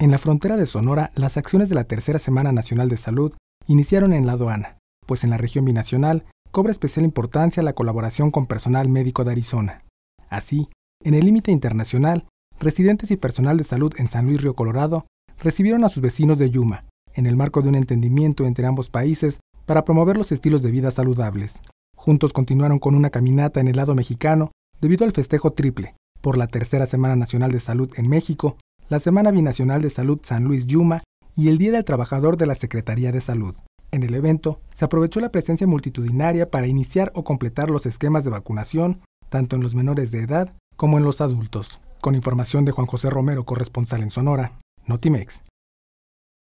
En la frontera de Sonora, las acciones de la Tercera Semana Nacional de Salud iniciaron en la aduana, pues en la región binacional cobra especial importancia la colaboración con personal médico de Arizona. Así, en el límite internacional, residentes y personal de salud en San Luis Río Colorado recibieron a sus vecinos de Yuma, en el marco de un entendimiento entre ambos países para promover los estilos de vida saludables. Juntos continuaron con una caminata en el lado mexicano debido al festejo triple por la Tercera Semana Nacional de Salud en México la Semana Binacional de Salud San Luis Yuma y el Día del Trabajador de la Secretaría de Salud. En el evento, se aprovechó la presencia multitudinaria para iniciar o completar los esquemas de vacunación, tanto en los menores de edad como en los adultos. Con información de Juan José Romero, corresponsal en Sonora, Notimex.